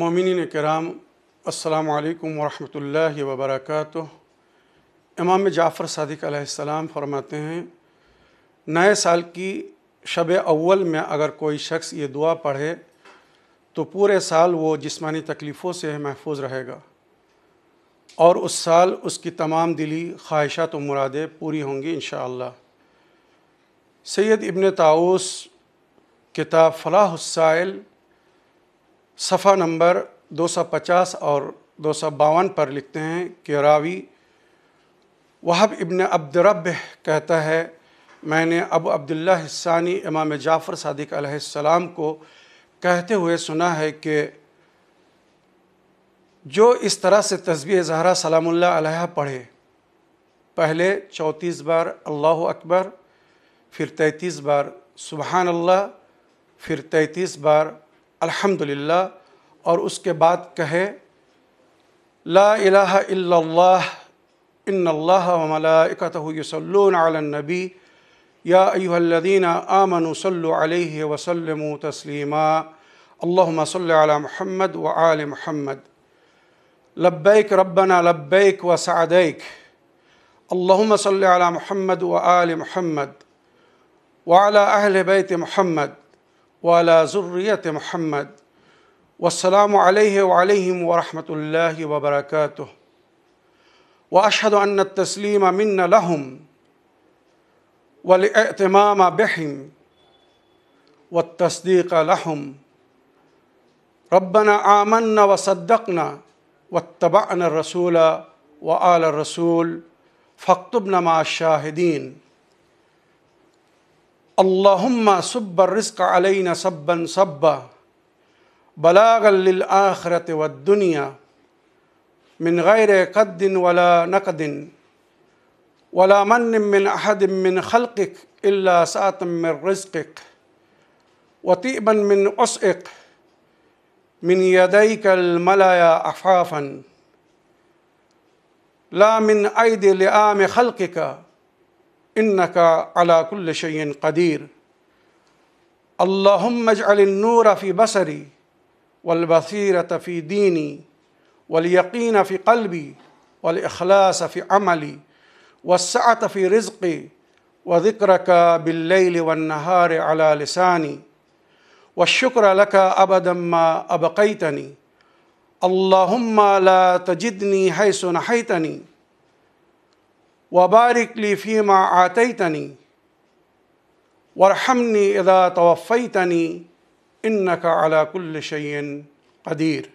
मोमिन कराम अल्लाम वरहल वबरक इमाम जाफ़र सदक आसमाम फरमाते हैं नए साल की शब अव्वल में अगर कोई शख्स ये दुआ पढ़े तो पूरे साल वो जिस्मानी तकलीफ़ों से महफूज रहेगा और उस साल उसकी तमाम दिली ख्वाहिशात और मुरादें पूरी होंगी इन शैद इबन ताउस किताब फ़लाहसाइल सफ़ा नंबर 250 और दो पर लिखते हैं कि रावी वहब इबन अब्दरब कहता है मैंने अब अब्दुल्ला हिस्सानी इमाम जाफ़र सदक सलाम को कहते हुए सुना है कि जो इस तरह से तस्वीर जहरा सलामुल्ला पढ़े पहले चौंतीस बार अल्लाह अकबर फिर तैंतीस बार सुबहानल्ला फिर तैंतीस बार अल्हम्दुलिल्लाह और उसके बाद कहे ला इलाहा इल्लल्लाह इन्नल्लाह व मलाइकतहु यसल्लून अलन नबी या अय्युहल्लज़ीना आमनु सल्लु व सल्लिमू तस्लीमा लब्बैक रब्बना लब्बैक व सअदैक अल्लाहुम्मा सल्लि अला व आलि मुहम्मद व अला बैत महमद وعلى ذرية محمد والسلام عليه وعليهم ورحمة الله وبركاته وأشهد أن التسليم منا لهم والائتمام بهم والتصديق لهم ربنا آمنا وصدقنا واتبعنا الرسول وآل الرسول فاكتبنا مع الشاهدين اللهم صب الرزق علينا صبا صبا بلاغا للآخرة والدنيا من غير قد ولا نقد ولا من من أحد من خلقك إلا ساعة من رزقك وطيبا من أسئك من يديك الملايا أحفافا لا من أيدي لئام خلقك انك على كل شيء قدير اللهم اجعل النور في بصري والبصيره في ديني واليقين في قلبي والاخلاص في عملي والسعه في رزقي وذكرك بالليل والنهار على لساني والشكر لك ابدا ما ابقيتني اللهم لا تجدني حيث نحيتني وبارك لي आतई तनी وارحمني अदा توفيتني तनी على كل شيء قدير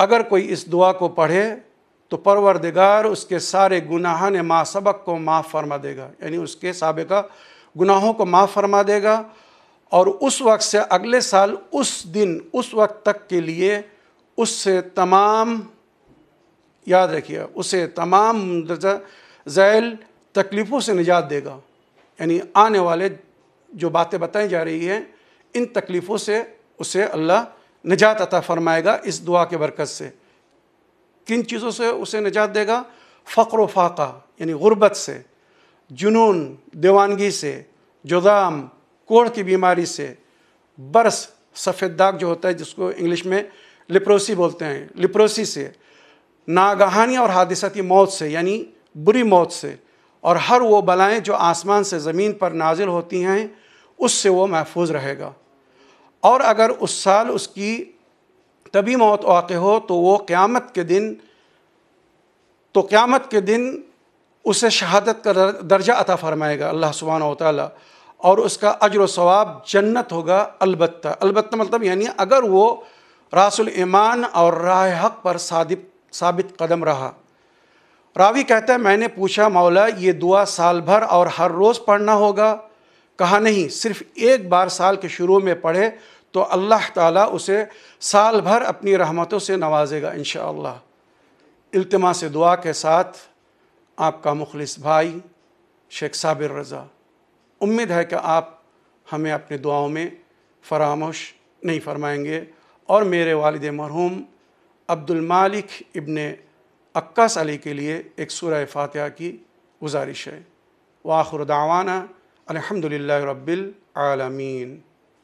अगर कोई इस दुआ को पढ़े तो परवरदिगार उसके सारे गुनाहान मा सबक को माफ़ फरमा देगा यानी उसके सबका गुनाहों को माफ़ फरमा देगा और उस वक्त से अगले साल उस दिन उस वक्त तक के लिए उससे तमाम याद रखिए उसे तमाम जैल तकलीफ़ों से निजात देगा यानी आने वाले जो बातें बताई जा रही हैं इन तकलीफ़ों से उसे अल्लाह निजात अता फरमाएगा इस दुआ के बरकत से किन चीज़ों से उसे निजात देगा फ़क्र फाका यानी ग़ुरबत से जुनून दीवानगी से जुदाम कोढ़ की बीमारी से बरस सफ़ेद दाग जो होता है जिसको इंग्लिश में लिप्रोसी बोलते हैं लिप्रोसी से नागहानी और हादिसती मौत से यानी बुरी मौत से और हर वो बलाएँ जो आसमान से ज़मीन पर नाजिल होती हैं उससे वो महफूज रहेगा और अगर उस साल उसकी तभी मौत वाक़ हो तो वो क़्यामत के दिन तो क़्यामत के दिन उसे शहादत का दर्जा अता फ़रमाएगा अल्लाह सुबहाना ताली और उसका अजर सवाब जन्नत होगा अलबत् अलबत् मतलब यानी अगर वो रसुलमान ईमान और राय हक पर सादिक साबित कदम रहा रावी कहते हैं मैंने पूछा मौला ये दुआ साल भर और हर रोज़ पढ़ना होगा कहा नहीं सिर्फ एक बार साल के शुरू में पढ़े तो अल्लाह ताला उसे साल भर अपनी रहमतों से नवाजेगा इन इल्तमा से दुआ के साथ आपका मुखलिस भाई शेख साबिर रज़ा उम्मीद है कि आप हमें अपनी दुआओं में फरामोश नहीं फरमाएंगे और मेरे वालद मरहूम अब्दुल मालिक इब्न अक्कास अली के लिए एक सूरह फातिहा की गुजारिश है वाखुर दावाना अलहमदिल्ला रब्बिल